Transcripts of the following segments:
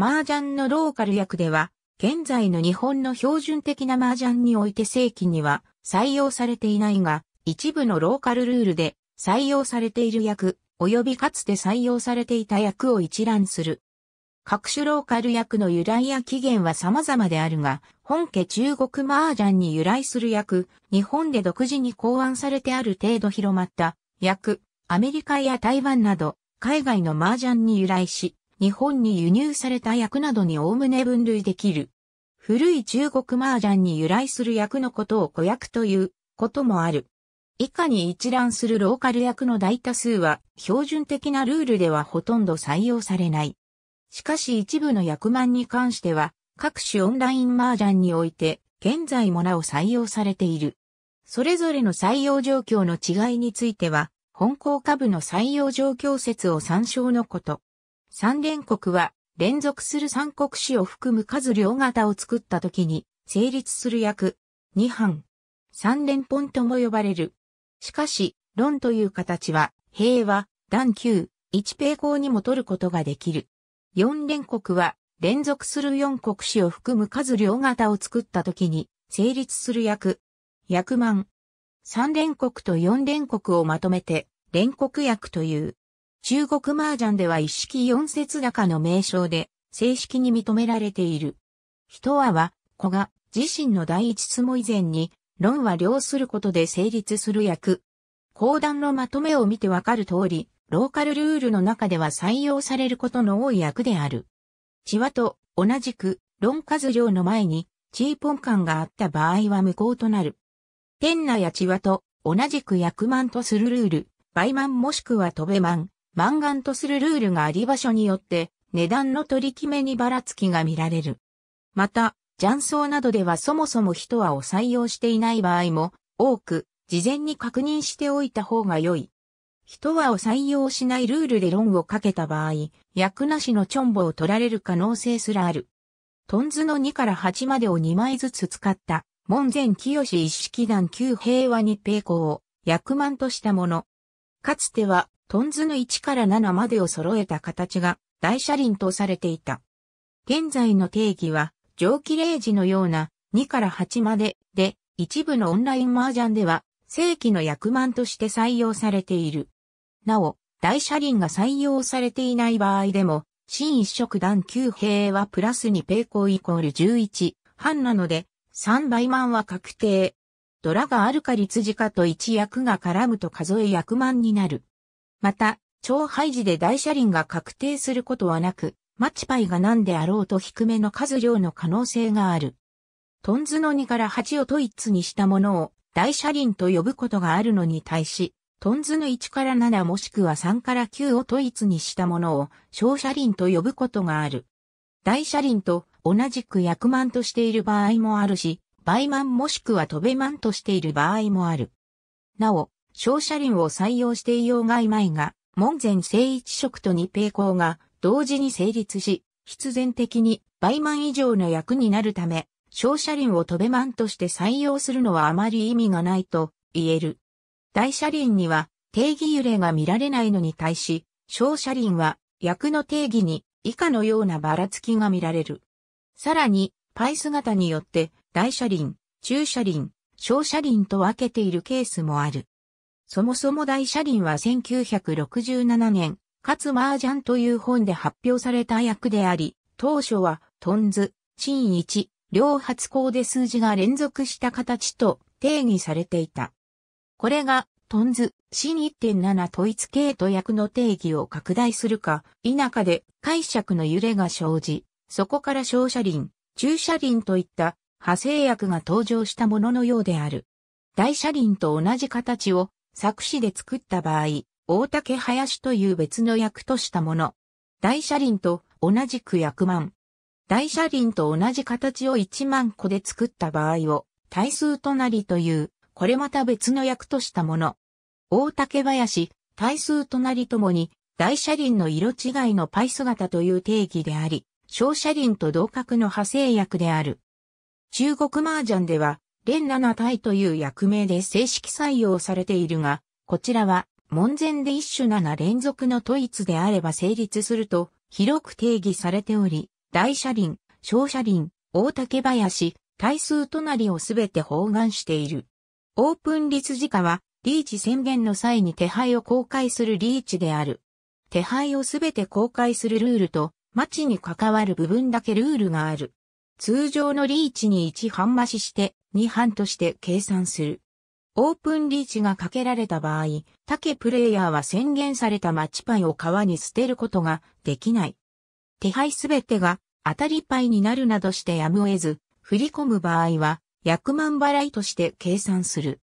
麻雀のローカル訳では、現在の日本の標準的な麻雀において正規には採用されていないが、一部のローカルルールで採用されている訳、及びかつて採用されていた訳を一覧する。各種ローカル訳の由来や起源は様々であるが、本家中国麻雀に由来する訳、日本で独自に考案されてある程度広まった訳、アメリカや台湾など、海外の麻雀に由来し、日本に輸入された薬などにおおむね分類できる。古い中国麻雀に由来する薬のことを子薬ということもある。以下に一覧するローカル役の大多数は標準的なルールではほとんど採用されない。しかし一部の役満に関しては各種オンライン麻雀において現在もなお採用されている。それぞれの採用状況の違いについては、本校下部の採用状況説を参照のこと。三連国は連続する三国史を含む数両型を作った時に成立する訳、二版、三連本とも呼ばれる。しかし、論という形は、平和、段級、一平行にも取ることができる。四連国は、連続する四国史を含む数両型を作った時に、成立する訳、役満。三連国と四連国をまとめて、連国訳という。中国麻雀では一式四節高の名称で正式に認められている。人はは、子が自身の第一相撲以前に論は了することで成立する役。講談のまとめを見てわかる通り、ローカルルールの中では採用されることの多い役である。チワと同じく論数量の前にチーポン感があった場合は無効となる。天那やチワと同じく役満とするルール、倍満もしくは飛べ満、満願とするルールがあり場所によって値段の取り決めにばらつきが見られる。また、雀荘などではそもそも人はを採用していない場合も多く、事前に確認しておいた方が良い。人はを採用しないルールで論をかけた場合、役なしのチョンボを取られる可能性すらある。トンズの2から8までを2枚ずつ使った、門前清一式団旧平和に平行を、役満としたもの。かつては、トンズの1から7までを揃えた形が大車輪とされていた。現在の定義は、蒸気0時のような2から8までで、一部のオンライン麻雀では、正規の役満として採用されている。なお、大車輪が採用されていない場合でも、新一色段9平はプラス2平行イコール11半なので、3倍満は確定。ドラがあるか率時かと一役が絡むと数え役満になる。また、超イジで大車輪が確定することはなく、マチパイが何であろうと低めの数量の可能性がある。トンズの2から8をトイッツにしたものを大車輪と呼ぶことがあるのに対し、トンズの1から7もしくは3から9をトイツにしたものを小車輪と呼ぶことがある。大車輪と同じく役満としている場合もあるし、倍満もしくは飛べ満としている場合もある。なお、小車輪を採用していようがいまいが、門前正一色と二平行が同時に成立し、必然的に倍満以上の役になるため、小車輪を飛べ満として採用するのはあまり意味がないと言える。大車輪には定義揺れが見られないのに対し、小車輪は役の定義に以下のようなばらつきが見られる。さらに、パイ姿によって大車輪、中車輪、小車輪と分けているケースもある。そもそも大車輪は1967年、勝麻雀という本で発表された役であり、当初は、トンズ、ン1、両発行で数字が連続した形と定義されていた。これが、トンズ、シン1.7統一系と役の定義を拡大するか、否かで解釈の揺れが生じ、そこから小車輪、中車輪といった派生役が登場したもののようである。大車輪と同じ形を作詞で作った場合、大竹林という別の役としたもの。大車輪と同じく役満。大車輪と同じ形を1万個で作った場合を、対数となりという、これまた別の役としたもの。大竹林、対数となりともに、大車輪の色違いのパイ姿という定義であり、小車輪と同格の派生役である。中国麻雀では、連7体という役名で正式採用されているが、こちらは門前で一種7連続の統一であれば成立すると広く定義されており、大車輪、小車輪、大竹林、対数隣をすべて包含している。オープン立時家は、リーチ宣言の際に手配を公開するリーチである。手配をすべて公開するルールと、町に関わる部分だけルールがある。通常のリーチに1半増しして2半として計算する。オープンリーチがかけられた場合、竹プレイヤーは宣言されたマッチパイを川に捨てることができない。手配すべてが当たりパイになるなどしてやむを得ず、振り込む場合は、役満払いとして計算する。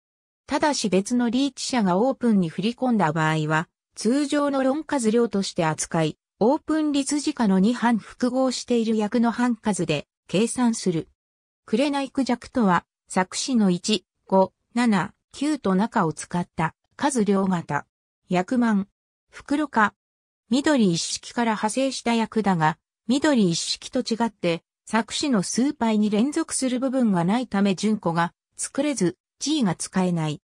ただし別のリーチ者がオープンに振り込んだ場合は、通常の論数量として扱い、オープン率時価の2半複合している役の半数で計算する。ククジャクとは、作詞の1、5、7、9と中を使った数量型。役満、袋化。緑一式から派生した役だが、緑一式と違って、作詞の数倍に連続する部分がないため純子が作れず、G が使えない。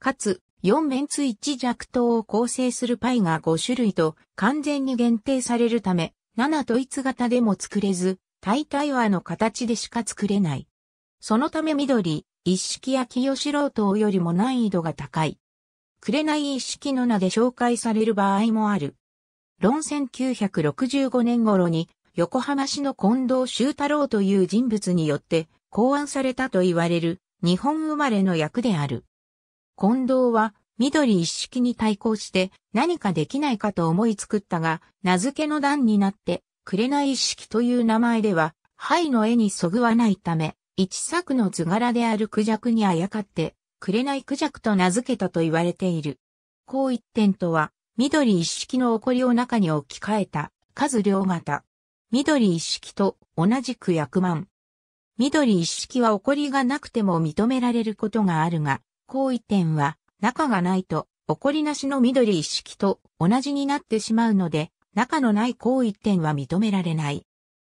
かつ、4面ツ1弱糖を構成するパイが5種類と完全に限定されるため、7と1型でも作れず、大体はの形でしか作れない。そのため緑、一式や清志郎等よりも難易度が高い。紅一式の名で紹介される場合もある。論1965年頃に横浜市の近藤修太郎という人物によって考案されたと言われる日本生まれの役である。近藤は緑一式に対抗して何かできないかと思い作ったが名付けの段になって紅識という名前では、灰の絵にそぐわないため、一作の図柄であるクジャクにあやかって、紅クジャクと名付けたと言われている。こう一点とは、緑一式の起こりを中に置き換えた、数両型。緑一式と同じく役満。緑一式は起こりがなくても認められることがあるが、こう一点は、中がないと、起こりなしの緑一式と同じになってしまうので、中のない行一点は認められない。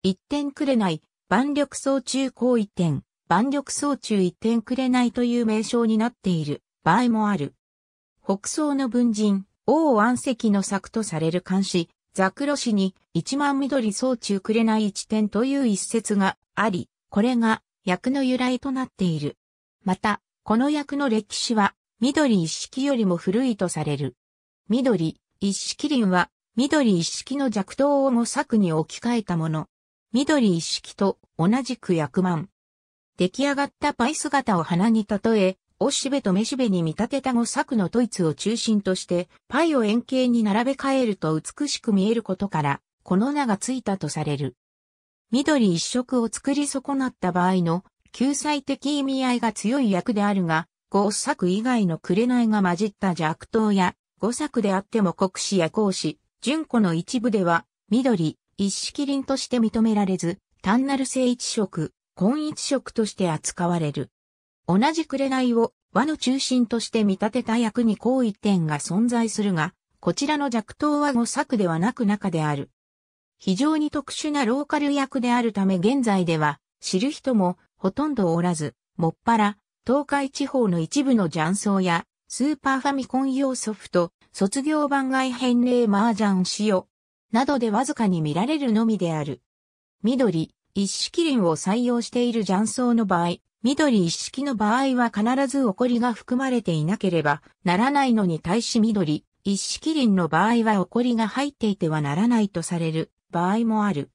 一点くれない、万力総中行一点、万力総中一点くれないという名称になっている場合もある。北宋の文人、王安石の作とされる漢詩、ザクロ詩に一万緑総中くれない一点という一説があり、これが役の由来となっている。また、この役の歴史は、緑一式よりも古いとされる。緑、一式林は、緑一式の弱刀を模索に置き換えたもの。緑一式と同じく薬満。出来上がったパイ姿を花に例え、おしべとめしべに見立てた模作のトイツを中心として、パイを円形に並べ替えると美しく見えることから、この名がついたとされる。緑一色を作り損なった場合の救済的意味合いが強い役であるが、五作以外の紅が混じった弱刀や、五作であっても国士や公士、純子の一部では、緑、一色輪として認められず、単なる性一色、根一色として扱われる。同じ紅を和の中心として見立てた役に好一点が存在するが、こちらの弱等は5作ではなく中である。非常に特殊なローカル役であるため現在では知る人もほとんどおらず、もっぱら東海地方の一部の雀荘やスーパーファミコン用ソフト、卒業番外編例麻雀使用などでわずかに見られるのみである。緑、一式輪を採用している雀荘の場合、緑一式の場合は必ず起こりが含まれていなければならないのに対し緑、一式輪の場合は起こりが入っていてはならないとされる場合もある。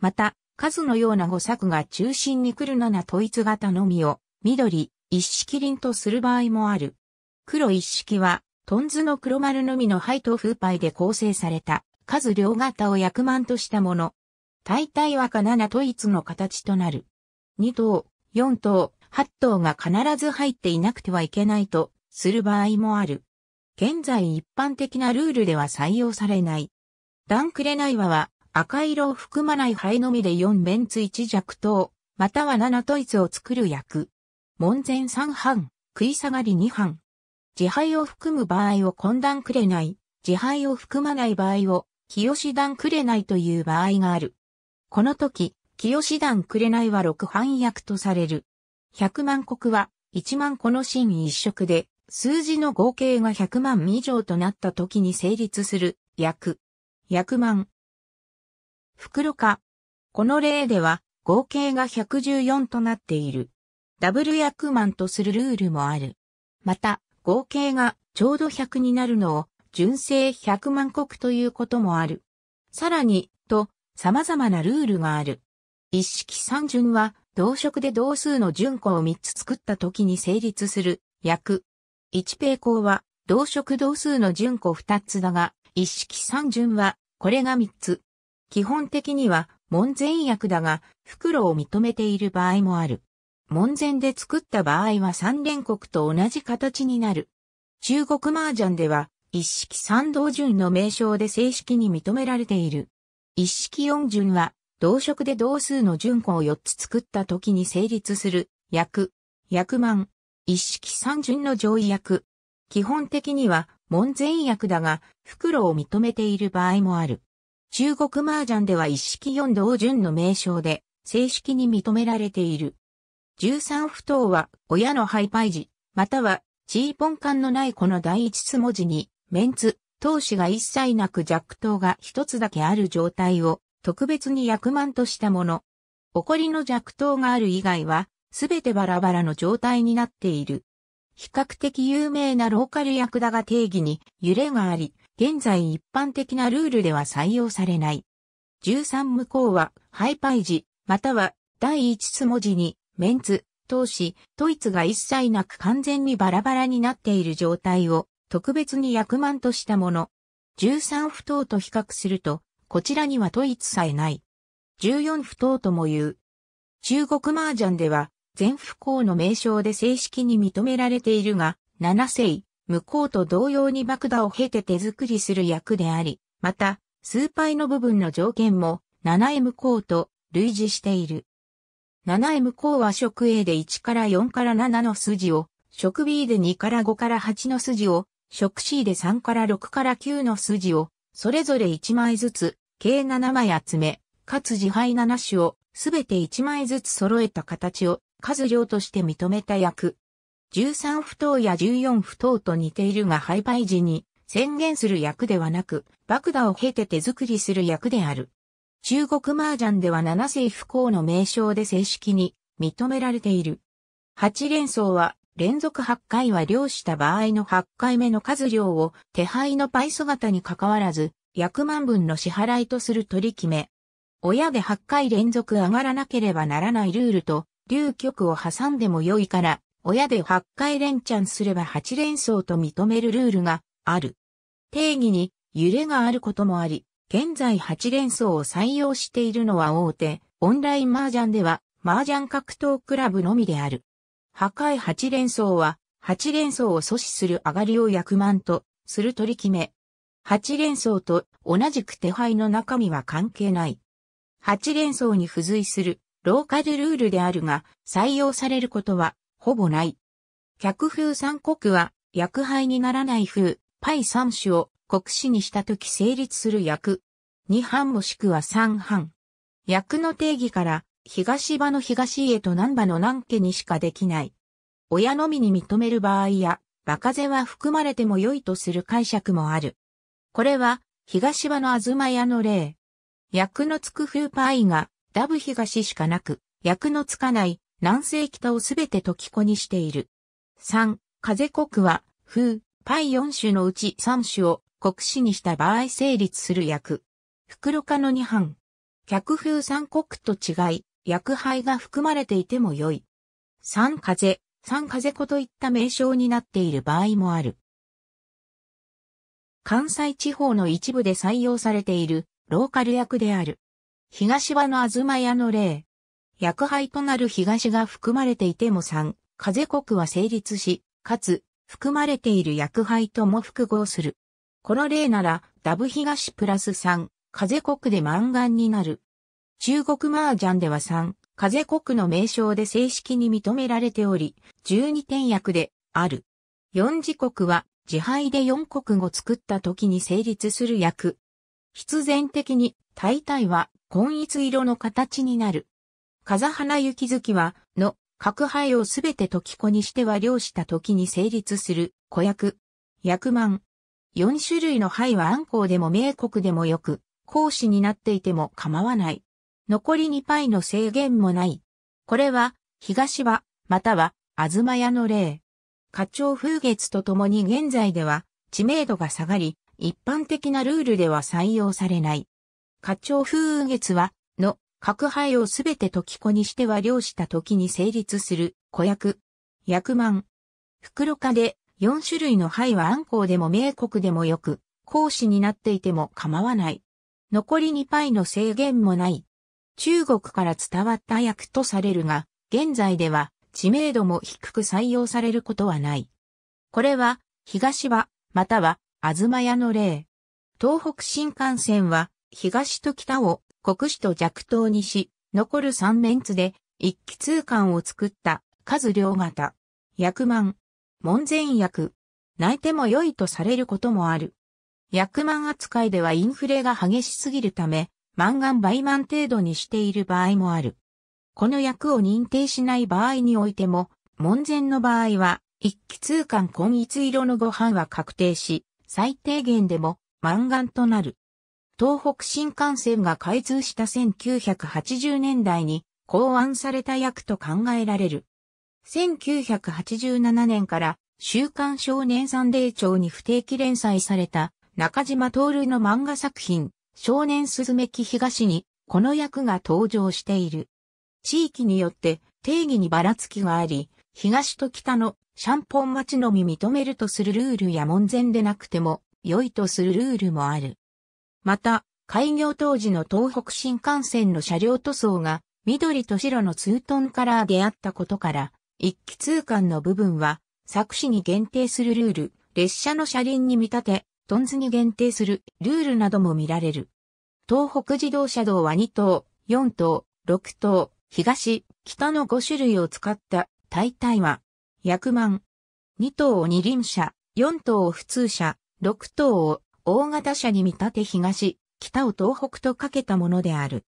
また、数のような誤作が中心に来るなら、統一型のみを、緑、一式輪とする場合もある。黒一式は、トンズの黒丸のみの灰と風灰で構成された、数両型を薬満としたもの。大体はか七・統一の形となる。2等、4等、8等が必ず入っていなくてはいけないと、する場合もある。現在一般的なルールでは採用されない。ダンクレナイワは赤色を含まない灰のみで4ベンツ1弱等、または7統一を作る役。門前3班、食い下がり2班、自敗を含む場合を懇談くれない、自敗を含まない場合を、清志段くれないという場合がある。この時、清志段くれないは六反役とされる。百万国は、一万個の真一色で、数字の合計が百万以上となった時に成立する、役。百万。袋か。この例では、合計が114となっている。ダブル役満とするルールもある。また、合計がちょうど100になるのを純正100万国ということもある。さらに、と、様々なルールがある。一式三順は、同色で同数の順項を3つ作った時に成立する、役。一平項は、同色同数の順項2つだが、一式三順は、これが3つ。基本的には、門前役だが、袋を認めている場合もある。門前で作った場合は三連国と同じ形になる。中国麻雀では、一式三道順の名称で正式に認められている。一式四順は、同色で同数の順項を4つ作った時に成立する、役、役満、一式三順の上位役。基本的には、門前役だが、袋を認めている場合もある。中国麻雀では一式四道順の名称で、正式に認められている。13不等は親のハイパイ児、またはチーポン感のないこの第一つ文字に、メンツ、投資が一切なく弱等が一つだけある状態を特別に役満としたもの。起こりの弱等がある以外は、すべてバラバラの状態になっている。比較的有名なローカル役だが定義に揺れがあり、現在一般的なルールでは採用されない。13こうは、ハイパイ時、または第一つ文字にメンツ、投資、ドイツが一切なく完全にバラバラになっている状態を特別に役満としたもの。13不当と比較すると、こちらにはドイツさえない。14不当とも言う。中国麻雀では、全不幸の名称で正式に認められているが、7世、向こうと同様に爆打を経て手作りする役であり、また、数倍の部分の条件も、7へ向こうと類似している。7 m 向こうは食 A で1から4から7の筋を、食 B で2から5から8の筋を、食 C で3から6から9の筋を、それぞれ1枚ずつ、計7枚集め、かつ自敗7種を、すべて1枚ずつ揃えた形を、数量として認めた役。13不等や14不等と似ているが廃敗時に宣言する役ではなく、爆打を経て手作りする役である。中国麻雀では七世不幸の名称で正式に認められている。八連想は連続八回は漁した場合の八回目の数量を手配のパイ姿に関わらず約万分の支払いとする取り決め。親で八回連続上がらなければならないルールと、流局を挟んでも良いから、親で八回連チャンすれば八連想と認めるルールがある。定義に揺れがあることもあり、現在8連装を採用しているのは大手、オンライン麻雀では、麻雀格闘クラブのみである。破壊8連装は、8連装を阻止する上がりを役満とする取り決め。8連装と同じく手配の中身は関係ない。8連装に付随するローカルルールであるが、採用されることはほぼない。客風三国は、薬配にならない風、パイ三種を国史にしたとき成立する訳。二藩もしくは三藩。訳の定義から、東場の東家と南場の南家にしかできない。親のみに認める場合や、馬風は含まれても良いとする解釈もある。これは、東場の東屋の例。役のつく風パイが、ダブ東しかなく、役のつかない南西北をすべて時子にしている。三、風国は、風、パイ四種のうち三種を国史にした場合成立する役。袋化の二班。客風三国と違い、薬杯が含まれていても良い。三風、三風子といった名称になっている場合もある。関西地方の一部で採用されているローカル薬である。東和の東屋の例。薬杯となる東が含まれていても三、風国は成立し、かつ、含まれている薬杯とも複合する。この例なら、ダブ東プラス3、風国で満願になる。中国麻雀では3、風国の名称で正式に認められており、12点役である。4時国は、自敗で4国語作った時に成立する役。必然的に、大体は、根一色の形になる。風花雪月は、の、核牌をすべて時子にしては漁した時に成立する、子役。役満、4種類の牌は暗港でも明国でもよく、講師になっていても構わない。残り2牌の制限もない。これは、東は、または、東屋の例。課長風月とともに現在では、知名度が下がり、一般的なルールでは採用されない。課長風月は、の、各牌をすべて時子にしては漁した時に成立する、子役、役満。袋化で4種類の牌は安港でも明国でもよく、講師になっていても構わない。残り2牌の制限もない。中国から伝わった役とされるが、現在では知名度も低く採用されることはない。これは、東場、または、東屋の例。東北新幹線は、東と北を国史と弱東にし、残る3面図で、一気通貫を作った、数両型。薬満、門前役。泣いても良いとされることもある。役満扱いではインフレが激しすぎるため、満願倍満程度にしている場合もある。この役を認定しない場合においても、門前の場合は、一気通貫根一色のご飯は確定し、最低限でも満願となる。東北新幹線が開通した1980年代に考案された役と考えられる。1987年から週刊少年サンデー庁に不定期連載された中島徹の漫画作品少年すずめき東にこの役が登場している。地域によって定義にばらつきがあり、東と北のシャンポン町のみ認めるとするルールや門前でなくても良いとするルールもある。また、開業当時の東北新幹線の車両塗装が緑と白のツートンカラーであったことから、一気通貫の部分は、作詞に限定するルール、列車の車輪に見立て、トンズに限定するルールなども見られる。東北自動車道は2等、4等、6等、東、北の5種類を使った大体は、約満。2等を二輪車、4等を普通車、6等を大型車に見立て東、北を東北とかけたものである。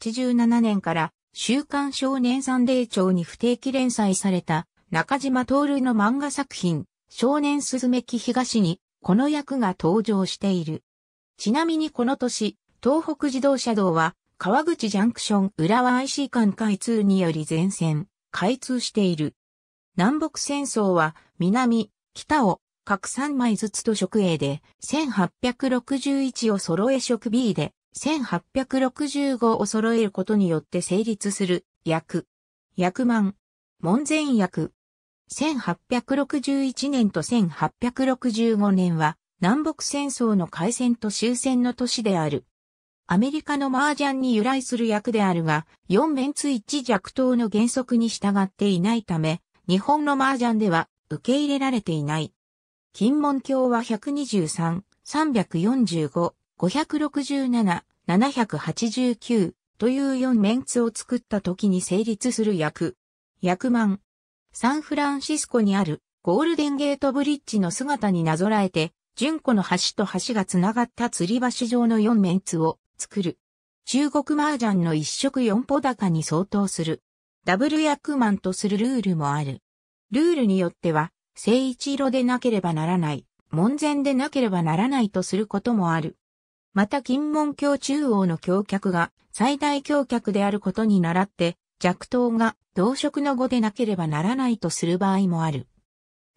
1987年から週刊少年サンデー庁に不定期連載された中島徹の漫画作品少年すずめき東にこの役が登場している。ちなみにこの年、東北自動車道は川口ジャンクション浦和 IC 間開通により全線開通している。南北戦争は南、北を各3枚ずつと食 A で1861を揃え食 B で1865を揃えることによって成立する、役。役満。門前役。1861年と1865年は、南北戦争の開戦と終戦の年である。アメリカの麻雀に由来する役であるが、四面ツ一弱等の原則に従っていないため、日本の麻雀では受け入れられていない。金門教は123、345、567、789という4メンツを作った時に成立する役。役満。サンフランシスコにあるゴールデンゲートブリッジの姿になぞらえて、純子の橋と橋がつながった吊り橋状の4メンツを作る。中国麻雀の一色四歩高に相当する。ダブル役満とするルールもある。ルールによっては、正一色でなければならない、門前でなければならないとすることもある。また金門橋中央の橋脚が最大橋脚であることに倣って弱頭が同色の語でなければならないとする場合もある。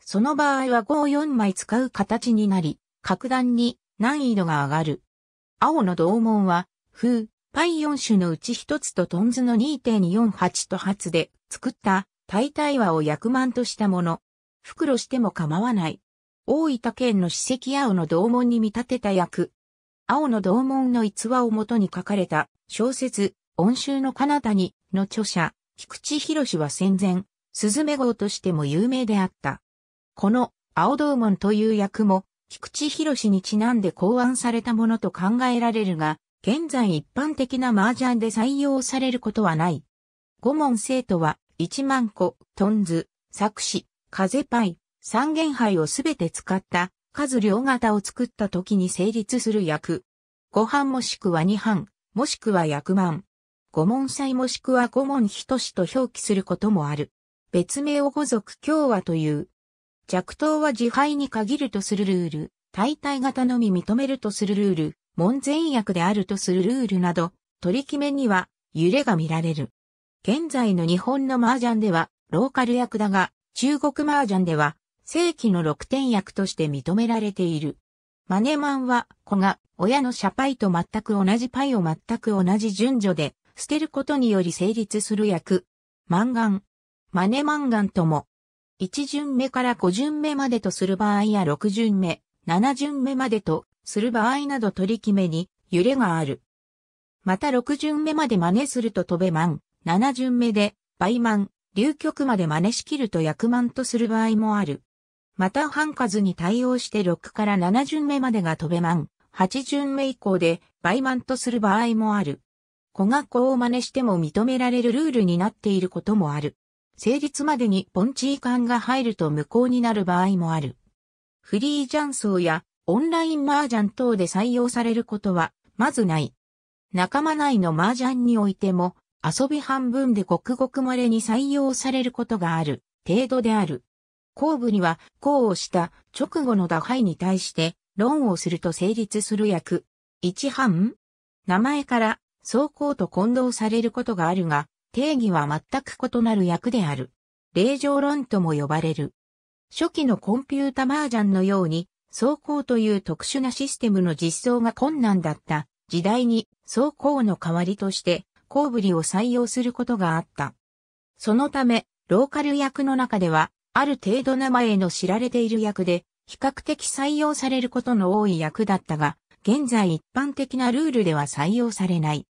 その場合は5を4枚使う形になり、格段に難易度が上がる。青の同門は、風、パイ4種のうち1つとトンズの2.248と発で作った大体和を薬満としたもの。袋しても構わない。大分県の史跡青の同門に見立てた薬、青の同門の逸話をもとに書かれた小説、温州の彼方にの著者、菊池博は戦前、スズメ号としても有名であった。この青道門という役も、菊池博にちなんで考案されたものと考えられるが、現在一般的な麻雀で採用されることはない。五門生徒は、一万個、トンズ、作詞、風パイ、三元杯をすべて使った数両型を作った時に成立する役。五半もしくは二半、もしくは役満。五門祭もしくは五門等しと表記することもある。別名を五族共和という。弱党は自敗に限るとするルール、大体型のみ認めるとするルール、門前役であるとするルールなど、取り決めには揺れが見られる。現在の日本の麻雀ではローカル役だが、中国麻雀では正規の六点役として認められている。マネマンは子が親のシャパイと全く同じパイを全く同じ順序で捨てることにより成立する役。マンガン。マネマンガンとも。一巡目から五巡目までとする場合や六巡目、七巡目までとする場合など取り決めに揺れがある。また六巡目まで真似すると飛べマン、七巡目で倍マン、流局まで真似しきるとマ満とする場合もある。また半数に対応して6から7巡目までが飛べまん、8巡目以降で倍満とする場合もある。子が子を真似しても認められるルールになっていることもある。成立までにポンチー感が入ると無効になる場合もある。フリージャン層やオンライン麻雀等で採用されることはまずない。仲間内の麻雀においても遊び半分でごくごく稀に採用されることがある程度である。後部には、功をした直後の打敗に対して、論をすると成立する役。一半名前から、走行と混同されることがあるが、定義は全く異なる役である。令状論とも呼ばれる。初期のコンピュータ麻雀のように、走行という特殊なシステムの実装が困難だった時代に、走行の代わりとして、コーブリを採用することがあった。そのため、ローカル役の中では、ある程度名前の知られている役で、比較的採用されることの多い役だったが、現在一般的なルールでは採用されない。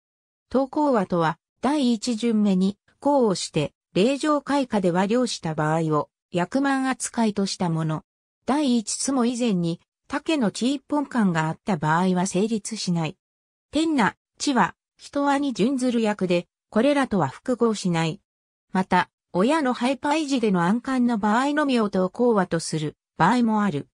投稿話とは、第一巡目に、項をして、令状開花では了した場合を、役満扱いとしたもの。第一つも以前に、竹の地一本感があった場合は成立しない。天な、地は、人和に準ずる役で、これらとは複合しない。また、親のハイパ維持での暗官の場合のみを投行はとする場合もある。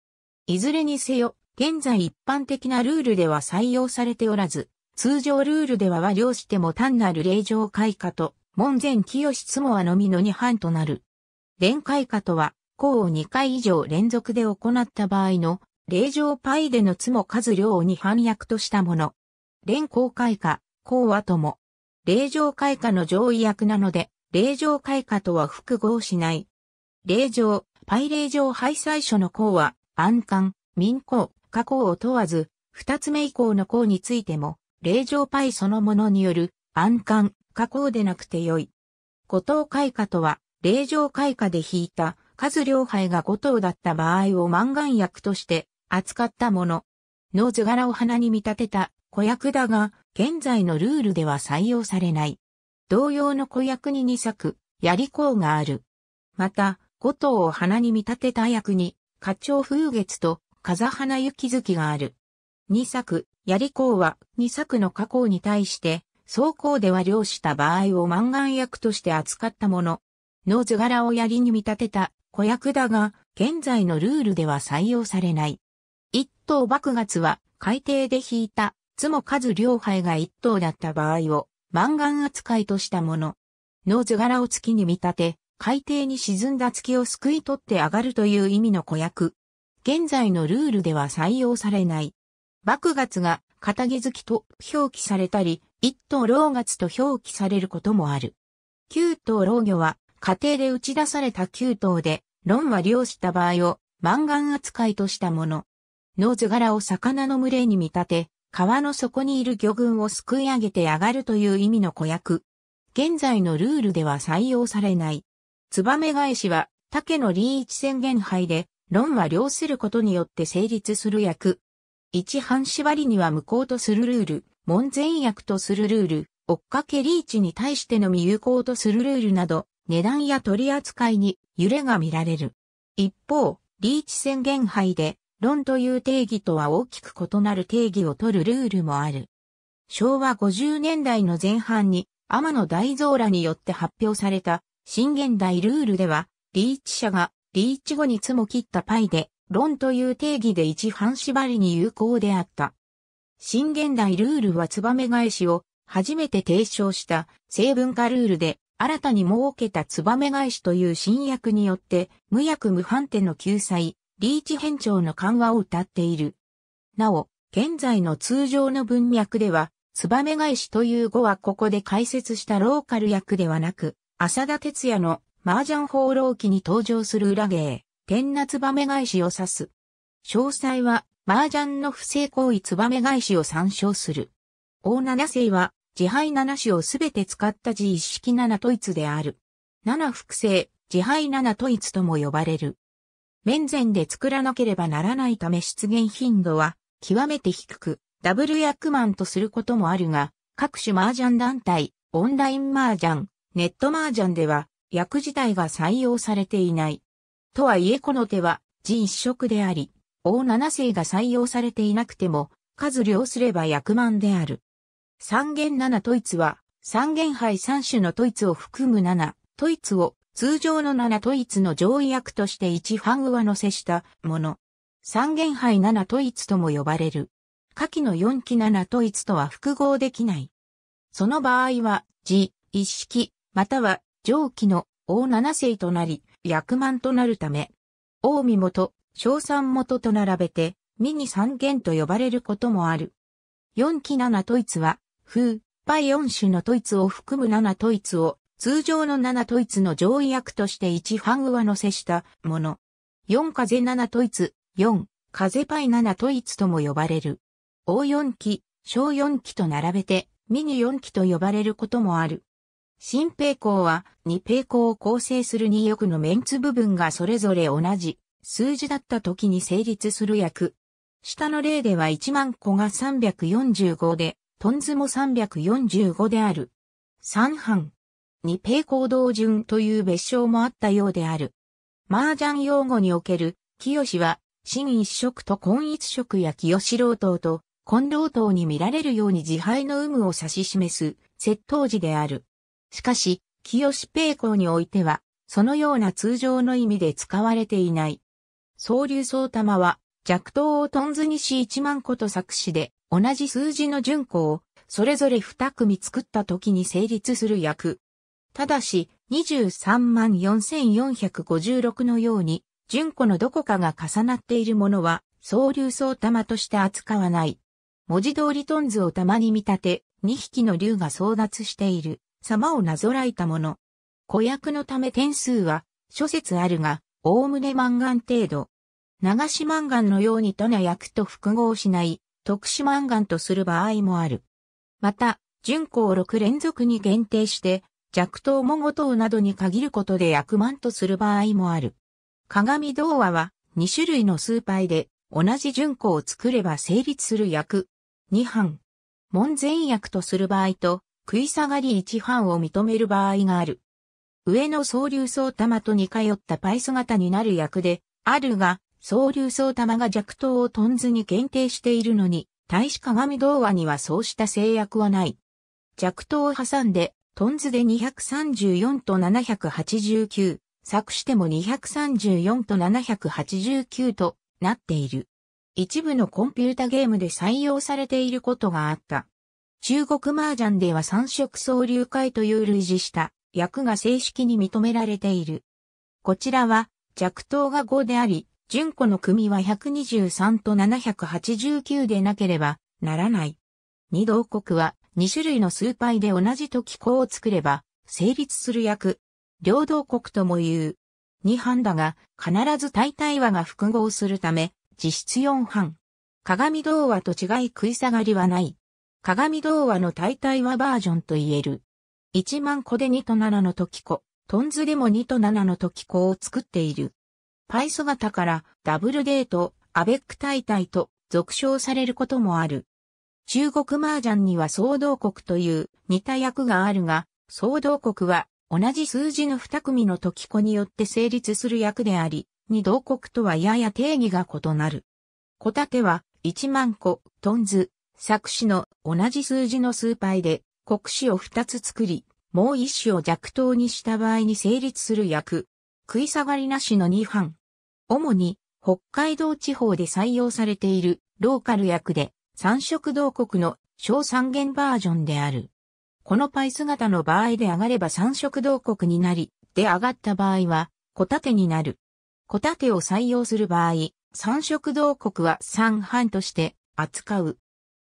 いずれにせよ、現在一般的なルールでは採用されておらず、通常ルールでは和両しても単なる霊場開花と、門前清つもはのみの二半となる。連開花とは、項を2回以上連続で行った場合の、霊場パイでのつも数量を2班役としたもの。連公開花、項はとも。霊場開花の上位役なので、霊場開花とは複合しない。霊場、パイ霊場廃最初の項は、安官、民項、加項を問わず、二つ目以降の項についても、霊場パイそのものによる、安官、加項でなくてよい。五等開花とは、霊場開花で引いた、数両杯が五等だった場合を満願薬として、扱ったもの。の図柄を花に見立てた、子役だが、現在のルールでは採用されない。同様の子役に2作、やりがある。また、五島を花に見立てた役に、花鳥風月と風花雪月がある。2作、やりは2作の加工に対して、走行では漁した場合を満画役として扱ったもの。の図柄を槍に見立てた子役だが、現在のルールでは採用されない。一等爆月は海底で引いた、つも数両杯が一等だった場合を、マンガン扱いとしたもの。の図柄を月に見立て、海底に沈んだ月を救い取って上がるという意味の子役。現在のルールでは採用されない。爆月が、片木月と表記されたり、一等老月と表記されることもある。九等老魚は、家庭で打ち出された九等で、論は漁した場合を、マンガン扱いとしたもの。の図柄を魚の群れに見立て、川の底にいる魚群をすくい上げて上がるという意味の子役。現在のルールでは採用されない。ツバメ返しは、竹のリーチ宣言杯で、論は量することによって成立する役。一半縛りには無効とするルール、門前役とするルール、追っかけリーチに対してのみ有効とするルールなど、値段や取り扱いに揺れが見られる。一方、リーチ宣言杯で、論という定義とは大きく異なる定義を取るルールもある。昭和50年代の前半に天野大蔵らによって発表された新現代ルールでは、リーチ社がリーチ後に積も切ったパイで、論という定義で一半縛りに有効であった。新現代ルールはツバメ返しを初めて提唱した成文化ルールで新たに設けたツバメ返しという新薬によって無薬無反転の救済、リーチ変調の緩和を謳っている。なお、現在の通常の文脈では、ツバメ返しという語はここで解説したローカル訳ではなく、浅田哲也の麻雀放浪記に登場する裏芸、天なツバメ返しを指す。詳細は、麻雀の不正行為ツバメ返しを参照する。大七世は、自敗七種をすべて使った字一式七統一である。七複製、自敗七統一とも呼ばれる。面前で作らなければならないため出現頻度は極めて低く、ダブル役満とすることもあるが、各種麻雀団体、オンライン麻雀、ネット麻雀では、役自体が採用されていない。とはいえこの手は、人一色であり、王七世が採用されていなくても、数量すれば役満である。三元七統一は、三元杯三種の統一を含む七統一を通常の7統一の上位役として1ファン上乗せしたもの。三元杯7統一とも呼ばれる。下記の4期7統一とは複合できない。その場合は、字、一式、または上記の王七世となり、役満となるため、王身元、小三元と並べて、ミニ三元と呼ばれることもある。四期七統一は、風、パイ種の統一を含む七統一を通常の7統一の上位役として1ファン上乗せしたもの。4風7統一、四4、風パイ7統一とも呼ばれる。大4期、小4期と並べて、ミニ4期と呼ばれることもある。新平行は、二平行を構成する2翼のメンツ部分がそれぞれ同じ、数字だった時に成立する役。下の例では1万個が345で、トンズも345である。三班。二平行動順という別称もあったようである。麻雀用語における、清は、新一色と根一色や清老頭と、混老頭に見られるように自敗の有無を指し示す、窃盗時である。しかし、清平行においては、そのような通常の意味で使われていない。総流総玉は、弱刀をトンズにし一万個と作詞で、同じ数字の順行を、それぞれ二組作った時に成立する役。ただし、234,456のように、純子のどこかが重なっているものは、総流総玉として扱わない。文字通りトンズを玉に見立て、2匹の竜が争奪している、様をなぞらえたもの。子役のため点数は、諸説あるが、おおむね満願程度。流し満願のようにとの役と複合しない、特殊満願とする場合もある。また、純子を6連続に限定して、弱刀も5糖などに限ることで役満とする場合もある。鏡童話は2種類のスーパイで同じ順子を作れば成立する役。2班。門前役とする場合と食い下がり1班を認める場合がある。上の総流層玉と似通ったパイ姿になる役であるが、総流層玉が弱刀をトンズに限定しているのに、対し鏡童話にはそうした制約はない。弱刀を挟んでトンズで234と789、作しても234と789となっている。一部のコンピュータゲームで採用されていることがあった。中国麻雀では三色総流会という類似した役が正式に認められている。こちらは弱等が5であり、純子の組は123と789でなければならない。二同国は2種類の数イで同じ時効を作れば、成立する役。領土国とも言う。2半だが、必ず大体和が複合するため、実質4半。鏡童話と違い食い下がりはない。鏡童話の大体和バージョンと言える。1万個で2と7の時子、トンズでも2と7の時子を作っている。パイソ型からダブルデート、アベック大体と続称されることもある。中国麻雀には総動国という似た役があるが、総動国は同じ数字の二組の時子によって成立する役であり、二同国とはやや定義が異なる。小盾は1万個、トンズ、作詞の同じ数字の数イで国詞を二つ作り、もう一種を弱等にした場合に成立する役。食い下がりなしの二班。主に北海道地方で採用されているローカル役で、三色同国の小三元バージョンである。このパイ姿の場合で上がれば三色同国になり、で上がった場合は、小盾になる。小盾を採用する場合、三色同国は三半として扱う。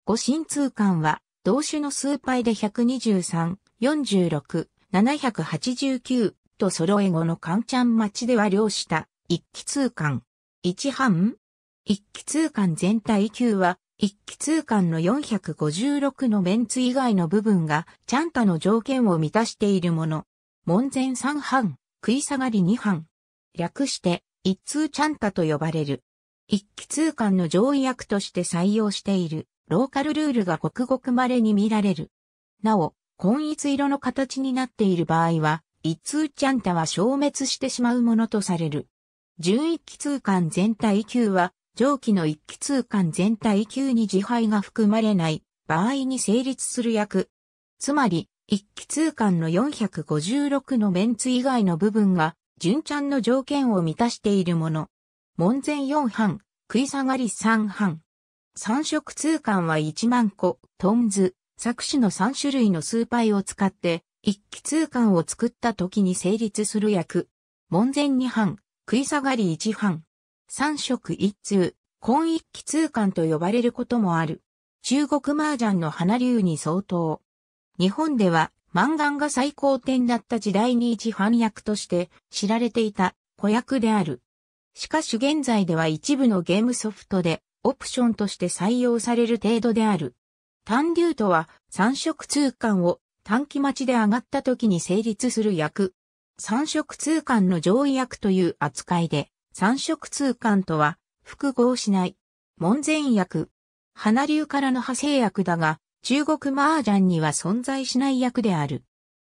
五神通関は、同種の数パイで123、46、789と揃え後のカンチャン町では両した一気通関。一半一気通関全体級は一気通貫の456のメンツ以外の部分が、チャンタの条件を満たしているもの。門前3班、食い下がり2班。略して、一通チャンタと呼ばれる。一気通貫の上位役として採用している、ローカルルールがごくごく稀に見られる。なお、根一色の形になっている場合は、一通チャンタは消滅してしまうものとされる。純一気通貫全体級は、上記の一気通貫全体級に自敗が含まれない場合に成立する役。つまり、一気通貫の456のメンツ以外の部分が、順ちゃんの条件を満たしているもの。門前4班、食い下がり3班。三色通貫は1万個、トンズ、作詞の3種類のスーパイを使って、一気通貫を作った時に成立する役。門前2班、食い下がり1班。三色一通、今一気通貫と呼ばれることもある。中国麻雀の花流に相当。日本では、漫画が最高点だった時代に一反役として知られていた子役である。しかし現在では一部のゲームソフトでオプションとして採用される程度である。単流とは三色通貫を短期待ちで上がった時に成立する役。三色通貫の上位役という扱いで、三色通貫とは複合しない。門前薬。花流からの派生薬だが、中国麻雀には存在しない薬である。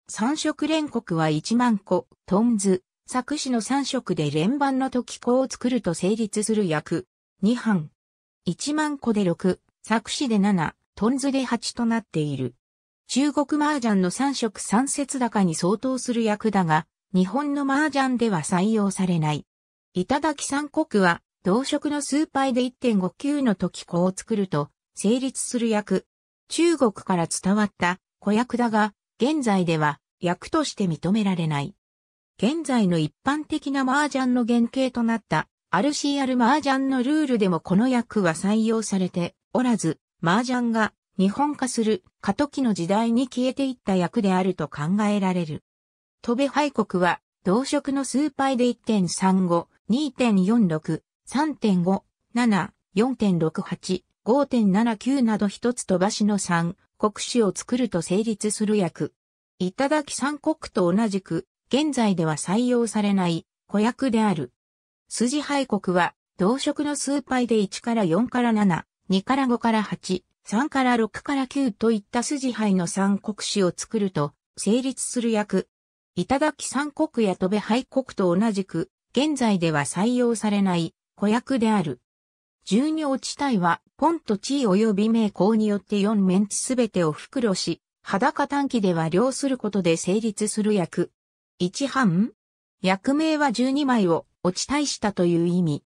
三色連国は一万個、トンズ、作詞の三色で連番の時子を作ると成立する薬。二版。一万個で六、作詞で七、トンズで八となっている。中国麻雀の三色三節高に相当する薬だが、日本の麻雀では採用されない。き三国は、同色のスーパイで1.59の時子を作ると、成立する役。中国から伝わった子役だが、現在では役として認められない。現在の一般的な麻雀の原型となった RCR 麻雀のルールでもこの役は採用されておらず、麻雀が日本化する過渡期の時代に消えていった役であると考えられる。戸部敗国は同色のスーパイで1.35、2.46、3.5、7、4.68、5.79など一つ飛ばしの三国史を作ると成立する訳。いただき三国と同じく、現在では採用されない子訳である。筋配国は、同色の数倍で1から4から7、2から5から8、3から6から9といった筋配の三国史を作ると成立する訳。いただき三国や戸部配国と同じく、現在では採用されない子役である。十尿地帯は、ポンと地位及び名工によって4面地すべてを袋し、裸短期では量することで成立する役。一半役名は12枚を落ち大したという意味。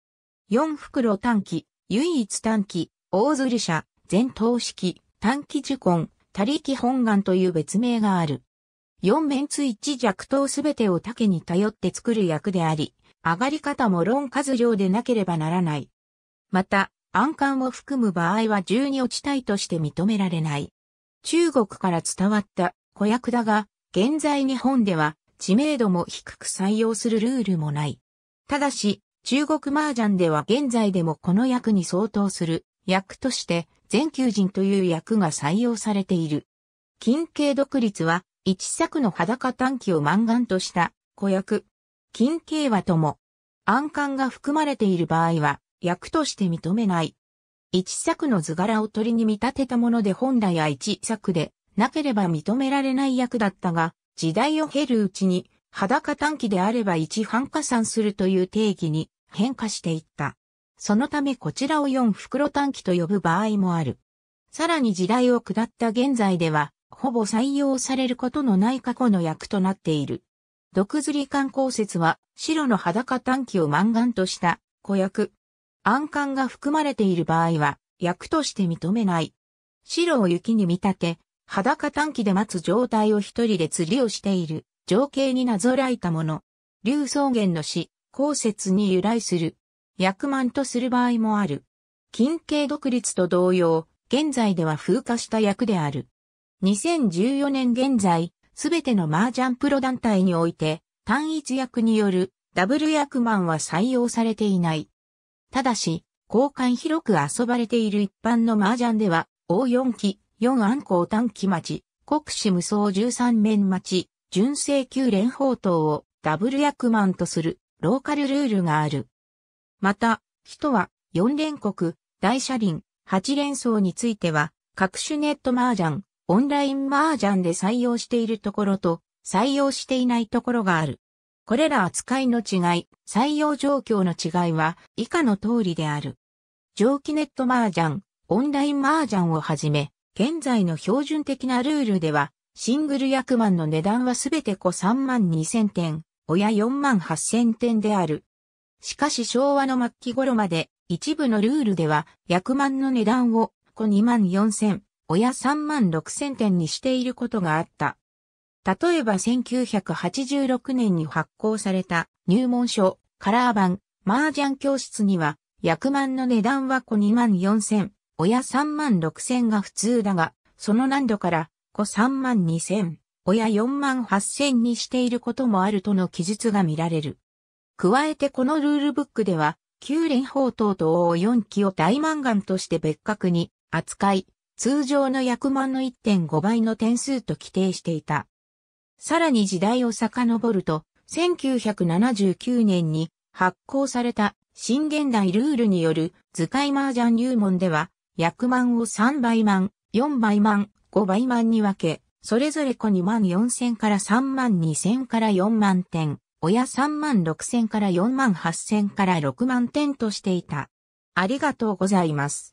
4袋短期、唯一短期、大鶴社、全等式、短期受根、他力本願という別名がある。4面つ1弱等すべてを竹に頼って作る役であり、上がり方も論数量でなければならない。また、暗観を含む場合は十二落ち体として認められない。中国から伝わった子役だが、現在日本では知名度も低く採用するルールもない。ただし、中国麻雀では現在でもこの役に相当する役として全球人という役が採用されている。近景独立は一作の裸短期を満願とした子役金景和とも、暗冠が含まれている場合は、役として認めない。一作の図柄を鳥に見立てたもので本来は一作で、なければ認められない役だったが、時代を経るうちに、裸短期であれば一半加算するという定義に変化していった。そのためこちらを四袋短期と呼ぶ場合もある。さらに時代を下った現在では、ほぼ採用されることのない過去の役となっている。毒釣り観光説は、白の裸短期を満願とした子役。暗管が含まれている場合は、役として認めない。白を雪に見立て、裸短期で待つ状態を一人で釣りをしている情景になぞらえたもの。竜草原の死、公説に由来する。役満とする場合もある。近景独立と同様、現在では風化した役である。2014年現在、すべての麻雀プロ団体において、単一役によるダブル役満は採用されていない。ただし、交換広く遊ばれている一般の麻雀では、大四期、四暗光短期待ち、国士無双十三面待ち、純正九連邦等をダブル役満とするローカルルールがある。また、人は四連国、大車輪、八連装については、各種ネット麻雀、オンライン麻雀で採用しているところと採用していないところがある。これら扱いの違い、採用状況の違いは以下の通りである。蒸気ネット麻雀、オンライン麻雀をはじめ、現在の標準的なルールでは、シングル役満の値段はすべて子3万2000点、親4万8000点である。しかし昭和の末期頃まで、一部のルールでは、役満の値段を子2万4000、親3万6千点にしていることがあった。例えば1986年に発行された入門書、カラー版、麻雀教室には、役満の値段は子2万4千、親3万6千が普通だが、その難度から子3万2千、親4万8千にしていることもあるとの記述が見られる。加えてこのルールブックでは、旧連法等と王4期を大満願として別格に扱い、通常の役満の1.5倍の点数と規定していた。さらに時代を遡ると、1979年に発行された新現代ルールによる図解麻雀入門では、役満を3倍満、4倍満、5倍満に分け、それぞれ子2万4千から3万2千から4万点、親3万6千から4万8千から6万点としていた。ありがとうございます。